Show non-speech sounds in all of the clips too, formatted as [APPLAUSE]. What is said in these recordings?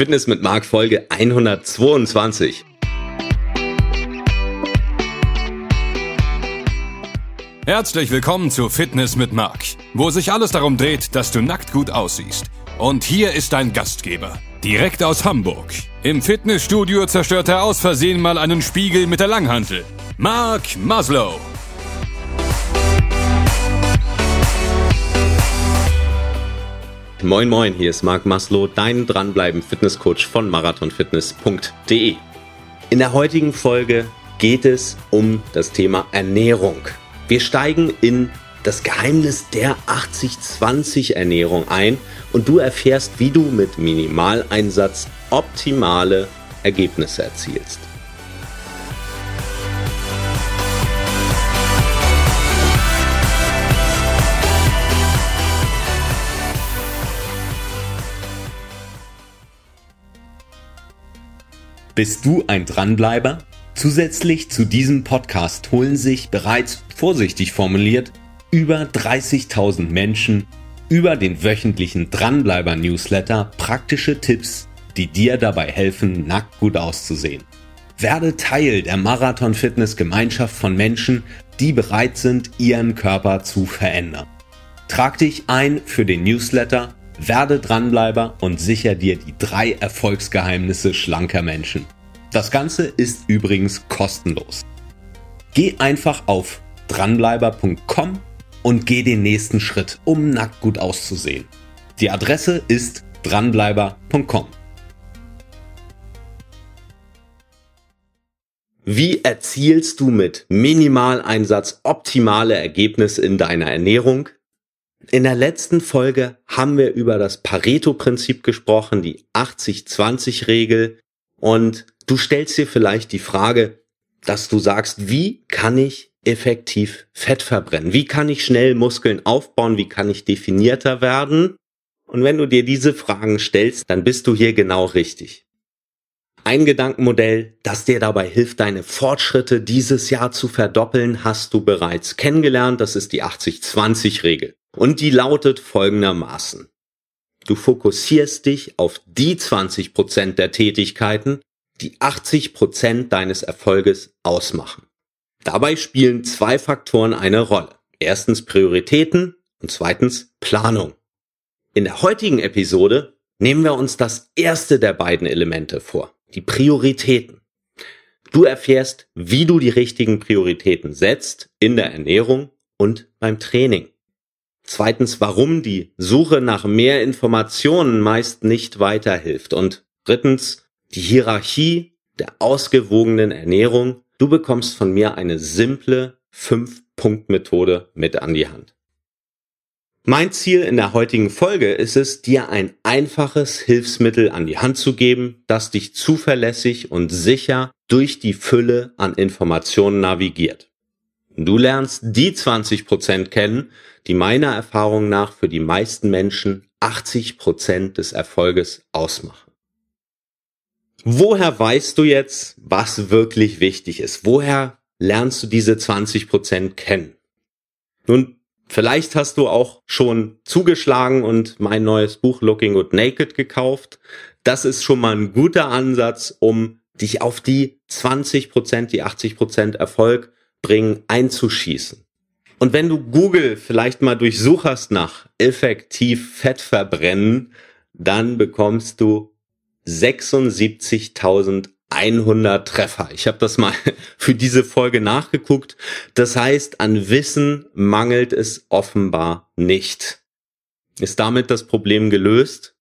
Fitness mit Marc Folge 122. Herzlich willkommen zu Fitness mit Marc, wo sich alles darum dreht, dass du nackt gut aussiehst. Und hier ist dein Gastgeber, direkt aus Hamburg. Im Fitnessstudio zerstört er aus Versehen mal einen Spiegel mit der Langhantel. Marc Maslow. Moin moin, hier ist Marc Maslow, dein dranbleiben Fitnesscoach von marathonfitness.de. In der heutigen Folge geht es um das Thema Ernährung. Wir steigen in das Geheimnis der 80-20 Ernährung ein und du erfährst, wie du mit Minimaleinsatz optimale Ergebnisse erzielst. Bist du ein Dranbleiber? Zusätzlich zu diesem Podcast holen sich bereits vorsichtig formuliert über 30.000 Menschen über den wöchentlichen Dranbleiber-Newsletter praktische Tipps, die dir dabei helfen, nackt gut auszusehen. Werde Teil der Marathon Fitness Gemeinschaft von Menschen, die bereit sind, ihren Körper zu verändern. Trag dich ein für den Newsletter werde Dranbleiber und sicher dir die drei Erfolgsgeheimnisse schlanker Menschen. Das Ganze ist übrigens kostenlos. Geh einfach auf dranbleiber.com und geh den nächsten Schritt, um nackt gut auszusehen. Die Adresse ist dranbleiber.com. Wie erzielst du mit Minimaleinsatz optimale Ergebnisse in deiner Ernährung? In der letzten Folge haben wir über das Pareto-Prinzip gesprochen, die 80-20-Regel. Und du stellst dir vielleicht die Frage, dass du sagst, wie kann ich effektiv Fett verbrennen? Wie kann ich schnell Muskeln aufbauen? Wie kann ich definierter werden? Und wenn du dir diese Fragen stellst, dann bist du hier genau richtig. Ein Gedankenmodell, das dir dabei hilft, deine Fortschritte dieses Jahr zu verdoppeln, hast du bereits kennengelernt. Das ist die 80-20-Regel. Und die lautet folgendermaßen. Du fokussierst dich auf die 20 Prozent der Tätigkeiten, die 80 Prozent deines Erfolges ausmachen. Dabei spielen zwei Faktoren eine Rolle. Erstens Prioritäten und zweitens Planung. In der heutigen Episode nehmen wir uns das erste der beiden Elemente vor, die Prioritäten. Du erfährst, wie du die richtigen Prioritäten setzt in der Ernährung und beim Training. Zweitens, warum die Suche nach mehr Informationen meist nicht weiterhilft. Und drittens, die Hierarchie der ausgewogenen Ernährung. Du bekommst von mir eine simple fünf punkt methode mit an die Hand. Mein Ziel in der heutigen Folge ist es, dir ein einfaches Hilfsmittel an die Hand zu geben, das dich zuverlässig und sicher durch die Fülle an Informationen navigiert. Du lernst die 20 kennen, die meiner Erfahrung nach für die meisten Menschen 80 des Erfolges ausmachen. Woher weißt du jetzt, was wirklich wichtig ist? Woher lernst du diese 20 kennen? Nun, vielleicht hast du auch schon zugeschlagen und mein neues Buch Looking Good Naked gekauft. Das ist schon mal ein guter Ansatz, um dich auf die 20 die 80 Erfolg bringen, einzuschießen. Und wenn du Google vielleicht mal durchsucherst nach effektiv Fett verbrennen, dann bekommst du 76.100 Treffer. Ich habe das mal [LAUGHS] für diese Folge nachgeguckt. Das heißt, an Wissen mangelt es offenbar nicht. Ist damit das Problem gelöst?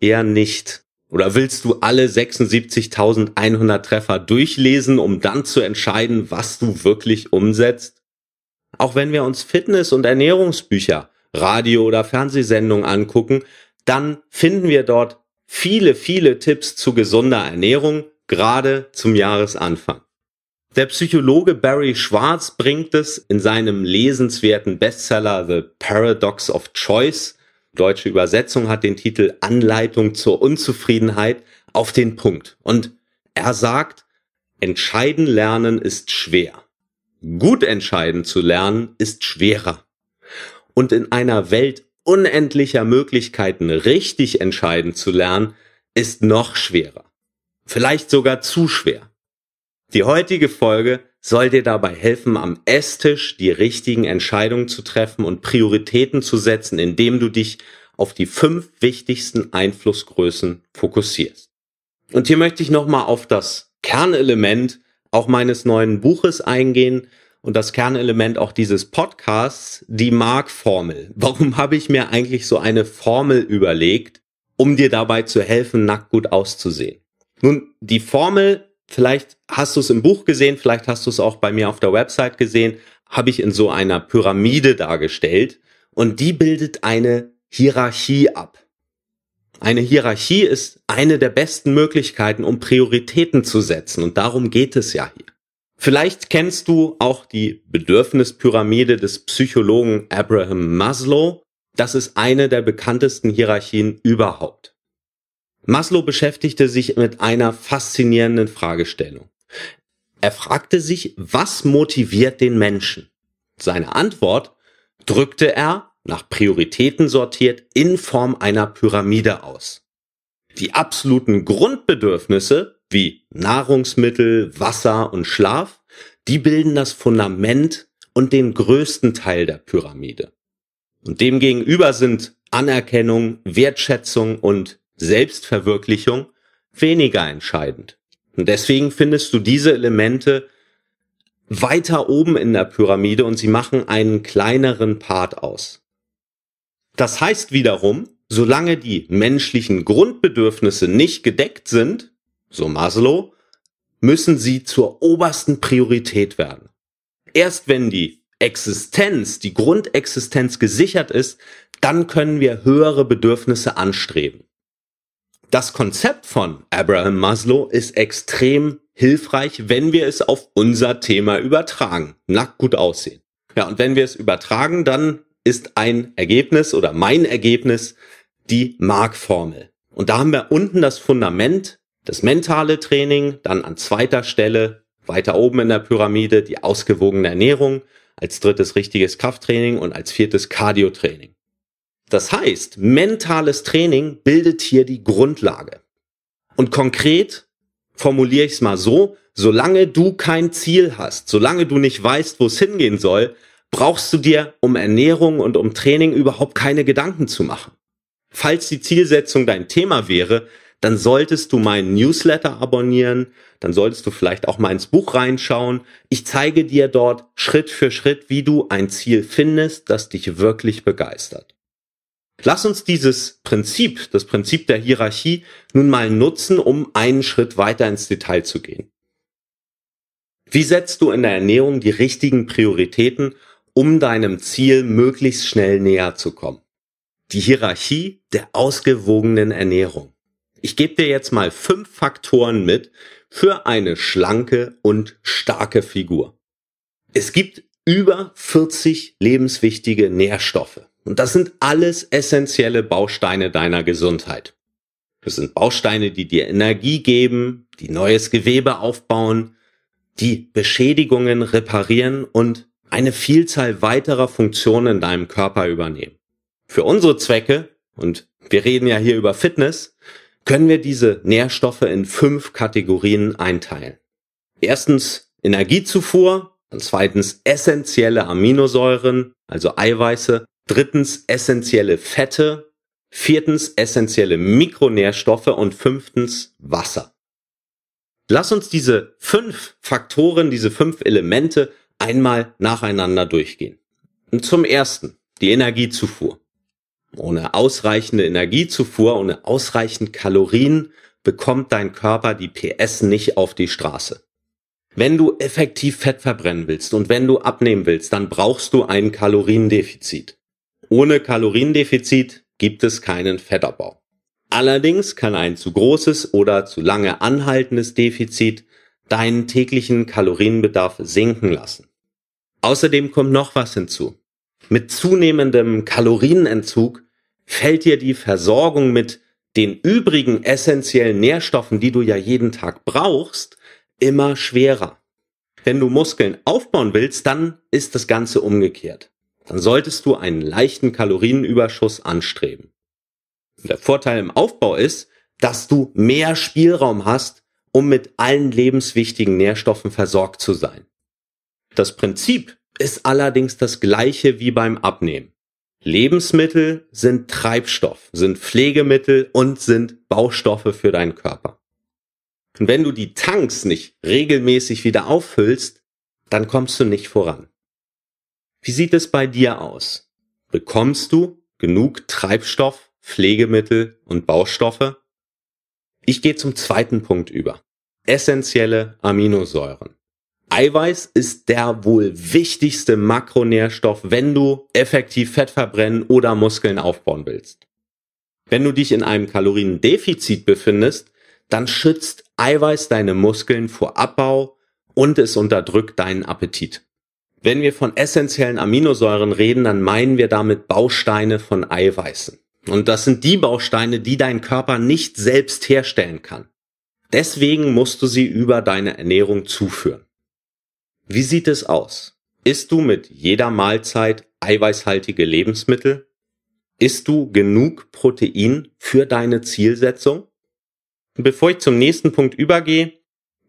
Eher nicht. Oder willst du alle 76.100 Treffer durchlesen, um dann zu entscheiden, was du wirklich umsetzt? Auch wenn wir uns Fitness- und Ernährungsbücher, Radio- oder Fernsehsendungen angucken, dann finden wir dort viele, viele Tipps zu gesunder Ernährung, gerade zum Jahresanfang. Der Psychologe Barry Schwarz bringt es in seinem lesenswerten Bestseller The Paradox of Choice Deutsche Übersetzung hat den Titel Anleitung zur Unzufriedenheit auf den Punkt. Und er sagt, entscheiden lernen ist schwer. Gut entscheiden zu lernen ist schwerer. Und in einer Welt unendlicher Möglichkeiten richtig entscheiden zu lernen, ist noch schwerer. Vielleicht sogar zu schwer. Die heutige Folge soll dir dabei helfen, am Esstisch die richtigen Entscheidungen zu treffen und Prioritäten zu setzen, indem du dich auf die fünf wichtigsten Einflussgrößen fokussierst. Und hier möchte ich nochmal auf das Kernelement auch meines neuen Buches eingehen und das Kernelement auch dieses Podcasts, die Mark-Formel. Warum habe ich mir eigentlich so eine Formel überlegt, um dir dabei zu helfen, nackt gut auszusehen? Nun, die Formel Vielleicht hast du es im Buch gesehen, vielleicht hast du es auch bei mir auf der Website gesehen, habe ich in so einer Pyramide dargestellt und die bildet eine Hierarchie ab. Eine Hierarchie ist eine der besten Möglichkeiten, um Prioritäten zu setzen und darum geht es ja hier. Vielleicht kennst du auch die Bedürfnispyramide des Psychologen Abraham Maslow. Das ist eine der bekanntesten Hierarchien überhaupt. Maslow beschäftigte sich mit einer faszinierenden Fragestellung. Er fragte sich, was motiviert den Menschen? Seine Antwort drückte er, nach Prioritäten sortiert, in Form einer Pyramide aus. Die absoluten Grundbedürfnisse wie Nahrungsmittel, Wasser und Schlaf, die bilden das Fundament und den größten Teil der Pyramide. Und demgegenüber sind Anerkennung, Wertschätzung und Selbstverwirklichung weniger entscheidend. Und deswegen findest du diese Elemente weiter oben in der Pyramide und sie machen einen kleineren Part aus. Das heißt wiederum, solange die menschlichen Grundbedürfnisse nicht gedeckt sind, so Maslow, müssen sie zur obersten Priorität werden. Erst wenn die Existenz, die Grundexistenz gesichert ist, dann können wir höhere Bedürfnisse anstreben das Konzept von Abraham Maslow ist extrem hilfreich, wenn wir es auf unser Thema übertragen. Nackt gut aussehen. Ja, und wenn wir es übertragen, dann ist ein Ergebnis oder mein Ergebnis die Markformel. Und da haben wir unten das Fundament, das mentale Training, dann an zweiter Stelle, weiter oben in der Pyramide, die ausgewogene Ernährung, als drittes richtiges Krafttraining und als viertes Cardiotraining. Das heißt, mentales Training bildet hier die Grundlage. Und konkret formuliere ich es mal so, solange du kein Ziel hast, solange du nicht weißt, wo es hingehen soll, brauchst du dir um Ernährung und um Training überhaupt keine Gedanken zu machen. Falls die Zielsetzung dein Thema wäre, dann solltest du meinen Newsletter abonnieren, dann solltest du vielleicht auch mal ins Buch reinschauen. Ich zeige dir dort Schritt für Schritt, wie du ein Ziel findest, das dich wirklich begeistert. Lass uns dieses Prinzip, das Prinzip der Hierarchie, nun mal nutzen, um einen Schritt weiter ins Detail zu gehen. Wie setzt du in der Ernährung die richtigen Prioritäten, um deinem Ziel möglichst schnell näher zu kommen? Die Hierarchie der ausgewogenen Ernährung. Ich gebe dir jetzt mal fünf Faktoren mit für eine schlanke und starke Figur. Es gibt über 40 lebenswichtige Nährstoffe. Und das sind alles essentielle Bausteine deiner Gesundheit. Das sind Bausteine, die dir Energie geben, die neues Gewebe aufbauen, die Beschädigungen reparieren und eine Vielzahl weiterer Funktionen in deinem Körper übernehmen. Für unsere Zwecke, und wir reden ja hier über Fitness, können wir diese Nährstoffe in fünf Kategorien einteilen. Erstens Energiezufuhr, dann zweitens essentielle Aminosäuren, also Eiweiße, drittens essentielle Fette, viertens essentielle Mikronährstoffe und fünftens Wasser. Lass uns diese fünf Faktoren, diese fünf Elemente einmal nacheinander durchgehen. Und zum ersten, die Energiezufuhr. Ohne ausreichende Energiezufuhr, ohne ausreichend Kalorien bekommt dein Körper die PS nicht auf die Straße. Wenn du effektiv Fett verbrennen willst und wenn du abnehmen willst, dann brauchst du ein Kaloriendefizit ohne Kaloriendefizit gibt es keinen Fettabbau. Allerdings kann ein zu großes oder zu lange anhaltendes Defizit deinen täglichen Kalorienbedarf sinken lassen. Außerdem kommt noch was hinzu. Mit zunehmendem Kalorienentzug fällt dir die Versorgung mit den übrigen essentiellen Nährstoffen, die du ja jeden Tag brauchst, immer schwerer. Wenn du Muskeln aufbauen willst, dann ist das Ganze umgekehrt dann solltest du einen leichten Kalorienüberschuss anstreben. der Vorteil im Aufbau ist, dass du mehr Spielraum hast, um mit allen lebenswichtigen Nährstoffen versorgt zu sein. Das Prinzip ist allerdings das gleiche wie beim Abnehmen. Lebensmittel sind Treibstoff, sind Pflegemittel und sind Baustoffe für deinen Körper. Und wenn du die Tanks nicht regelmäßig wieder auffüllst, dann kommst du nicht voran. Wie sieht es bei dir aus? Bekommst du genug Treibstoff, Pflegemittel und Baustoffe? Ich gehe zum zweiten Punkt über. Essentielle Aminosäuren. Eiweiß ist der wohl wichtigste Makronährstoff, wenn du effektiv Fett verbrennen oder Muskeln aufbauen willst. Wenn du dich in einem Kaloriendefizit befindest, dann schützt Eiweiß deine Muskeln vor Abbau und es unterdrückt deinen Appetit. Wenn wir von essentiellen Aminosäuren reden, dann meinen wir damit Bausteine von Eiweißen. Und das sind die Bausteine, die dein Körper nicht selbst herstellen kann. Deswegen musst du sie über deine Ernährung zuführen. Wie sieht es aus? Isst du mit jeder Mahlzeit eiweißhaltige Lebensmittel? Isst du genug Protein für deine Zielsetzung? Bevor ich zum nächsten Punkt übergehe,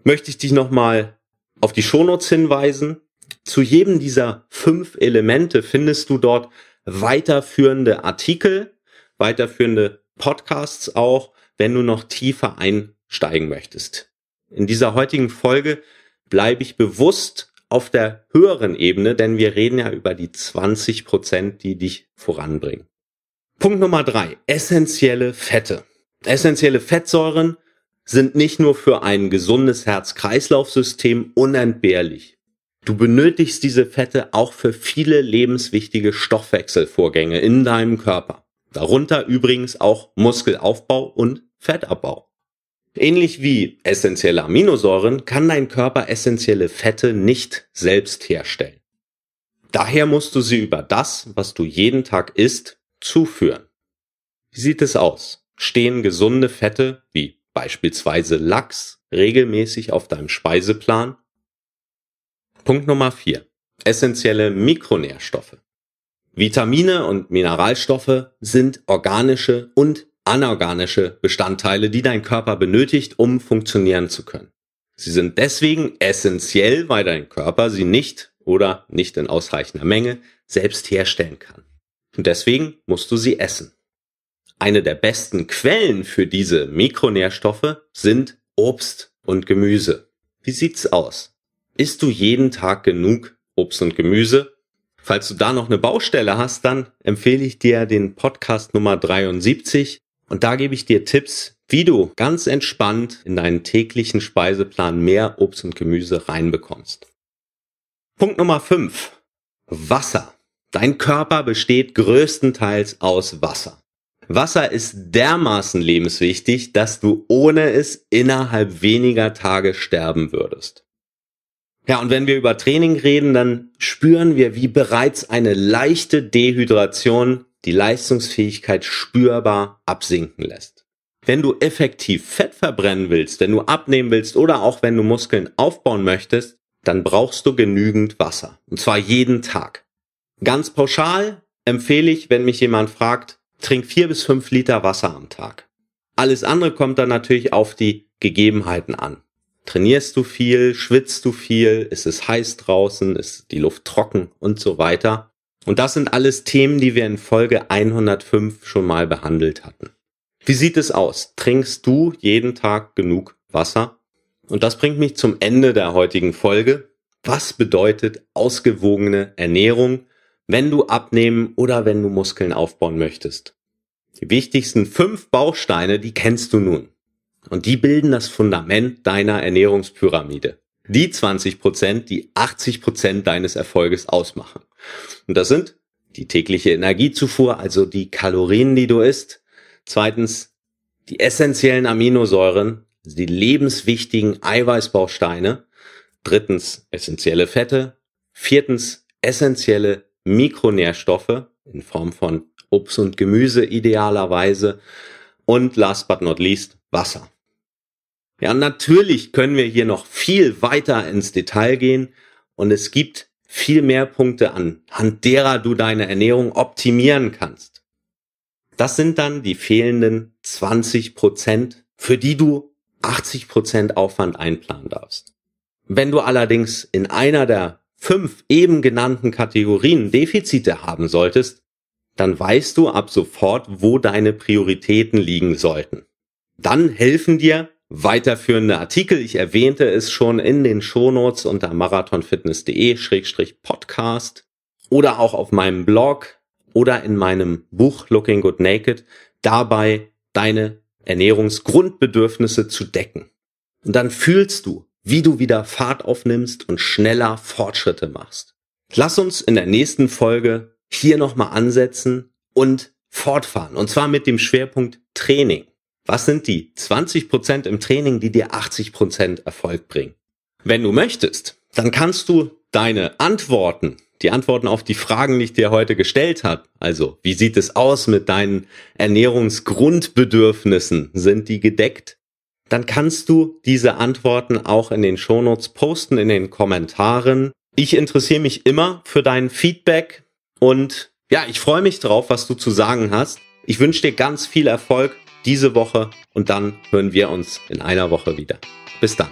möchte ich dich nochmal auf die Shownotes hinweisen. Zu jedem dieser fünf Elemente findest du dort weiterführende Artikel, weiterführende Podcasts auch, wenn du noch tiefer einsteigen möchtest. In dieser heutigen Folge bleibe ich bewusst auf der höheren Ebene, denn wir reden ja über die 20 Prozent, die dich voranbringen. Punkt Nummer drei, essentielle Fette. Essentielle Fettsäuren sind nicht nur für ein gesundes Herz-Kreislauf-System unentbehrlich. Du benötigst diese Fette auch für viele lebenswichtige Stoffwechselvorgänge in deinem Körper. Darunter übrigens auch Muskelaufbau und Fettabbau. Ähnlich wie essentielle Aminosäuren kann dein Körper essentielle Fette nicht selbst herstellen. Daher musst du sie über das, was du jeden Tag isst, zuführen. Wie sieht es aus? Stehen gesunde Fette wie beispielsweise Lachs regelmäßig auf deinem Speiseplan Punkt Nummer 4. Essentielle Mikronährstoffe. Vitamine und Mineralstoffe sind organische und anorganische Bestandteile, die dein Körper benötigt, um funktionieren zu können. Sie sind deswegen essentiell, weil dein Körper sie nicht oder nicht in ausreichender Menge selbst herstellen kann. Und deswegen musst du sie essen. Eine der besten Quellen für diese Mikronährstoffe sind Obst und Gemüse. Wie sieht's aus? isst du jeden Tag genug Obst und Gemüse? Falls du da noch eine Baustelle hast, dann empfehle ich dir den Podcast Nummer 73 und da gebe ich dir Tipps, wie du ganz entspannt in deinen täglichen Speiseplan mehr Obst und Gemüse reinbekommst. Punkt Nummer 5. Wasser. Dein Körper besteht größtenteils aus Wasser. Wasser ist dermaßen lebenswichtig, dass du ohne es innerhalb weniger Tage sterben würdest. Ja, und wenn wir über Training reden, dann spüren wir, wie bereits eine leichte Dehydration die Leistungsfähigkeit spürbar absinken lässt. Wenn du effektiv Fett verbrennen willst, wenn du abnehmen willst oder auch wenn du Muskeln aufbauen möchtest, dann brauchst du genügend Wasser. Und zwar jeden Tag. Ganz pauschal empfehle ich, wenn mich jemand fragt, trink vier bis fünf Liter Wasser am Tag. Alles andere kommt dann natürlich auf die Gegebenheiten an. Trainierst du viel? Schwitzt du viel? Ist es heiß draußen? Ist die Luft trocken? Und so weiter. Und das sind alles Themen, die wir in Folge 105 schon mal behandelt hatten. Wie sieht es aus? Trinkst du jeden Tag genug Wasser? Und das bringt mich zum Ende der heutigen Folge. Was bedeutet ausgewogene Ernährung, wenn du abnehmen oder wenn du Muskeln aufbauen möchtest? Die wichtigsten fünf Bausteine, die kennst du nun. Und die bilden das Fundament deiner Ernährungspyramide. Die 20 Prozent, die 80 Prozent deines Erfolges ausmachen. Und das sind die tägliche Energiezufuhr, also die Kalorien, die du isst. Zweitens, die essentiellen Aminosäuren, also die lebenswichtigen Eiweißbausteine. Drittens, essentielle Fette. Viertens, essentielle Mikronährstoffe in Form von Obst und Gemüse idealerweise. Und last but not least, Wasser. Ja, natürlich können wir hier noch viel weiter ins Detail gehen und es gibt viel mehr Punkte, anhand derer du deine Ernährung optimieren kannst. Das sind dann die fehlenden 20 Prozent, für die du 80 Prozent Aufwand einplanen darfst. Wenn du allerdings in einer der fünf eben genannten Kategorien Defizite haben solltest, dann weißt du ab sofort, wo deine Prioritäten liegen sollten. Dann helfen dir weiterführende Artikel. Ich erwähnte es schon in den Shownotes unter marathonfitness.de-podcast oder auch auf meinem Blog oder in meinem Buch Looking Good Naked dabei deine Ernährungsgrundbedürfnisse zu decken. Und dann fühlst du, wie du wieder Fahrt aufnimmst und schneller Fortschritte machst. Lass uns in der nächsten Folge hier nochmal ansetzen und fortfahren. Und zwar mit dem Schwerpunkt Training. Was sind die 20 im Training, die dir 80 Erfolg bringen? Wenn du möchtest, dann kannst du deine Antworten, die Antworten auf die Fragen, die ich dir heute gestellt habe, also wie sieht es aus mit deinen Ernährungsgrundbedürfnissen, sind die gedeckt? Dann kannst du diese Antworten auch in den Shownotes posten, in den Kommentaren. Ich interessiere mich immer für dein Feedback und ja, ich freue mich drauf, was du zu sagen hast. Ich wünsche dir ganz viel Erfolg diese Woche und dann hören wir uns in einer Woche wieder. Bis dann.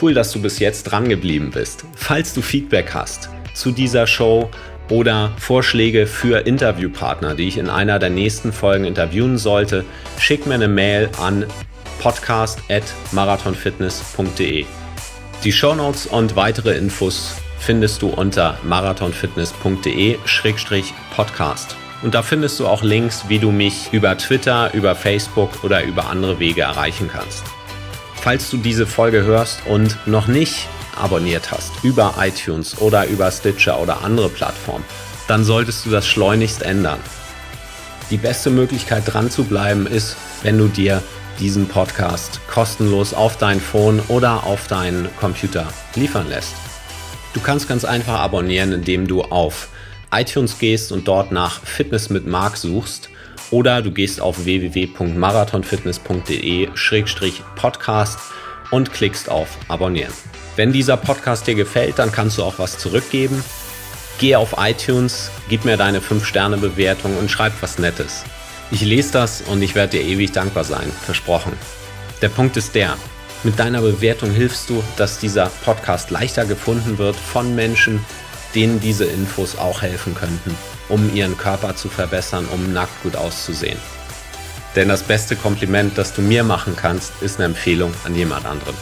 Cool, dass du bis jetzt dran geblieben bist. Falls du Feedback hast zu dieser Show oder Vorschläge für Interviewpartner, die ich in einer der nächsten Folgen interviewen sollte, schick mir eine Mail an podcast@marathonfitness.de. Die Shownotes und weitere Infos findest du unter marathonfitness.de-podcast. Und da findest du auch Links, wie du mich über Twitter, über Facebook oder über andere Wege erreichen kannst. Falls du diese Folge hörst und noch nicht abonniert hast über iTunes oder über Stitcher oder andere Plattformen, dann solltest du das schleunigst ändern. Die beste Möglichkeit dran zu bleiben ist, wenn du dir diesen Podcast kostenlos auf dein Phone oder auf deinen Computer liefern lässt. Du kannst ganz einfach abonnieren, indem du auf iTunes gehst und dort nach Fitness mit Marc suchst oder du gehst auf www.marathonfitness.de-podcast und klickst auf Abonnieren. Wenn dieser Podcast dir gefällt, dann kannst du auch was zurückgeben. Geh auf iTunes, gib mir deine 5-Sterne-Bewertung und schreib was Nettes. Ich lese das und ich werde dir ewig dankbar sein, versprochen. Der Punkt ist der, mit deiner Bewertung hilfst du, dass dieser Podcast leichter gefunden wird von Menschen, denen diese Infos auch helfen könnten, um ihren Körper zu verbessern, um nackt gut auszusehen. Denn das beste Kompliment, das du mir machen kannst, ist eine Empfehlung an jemand anderen.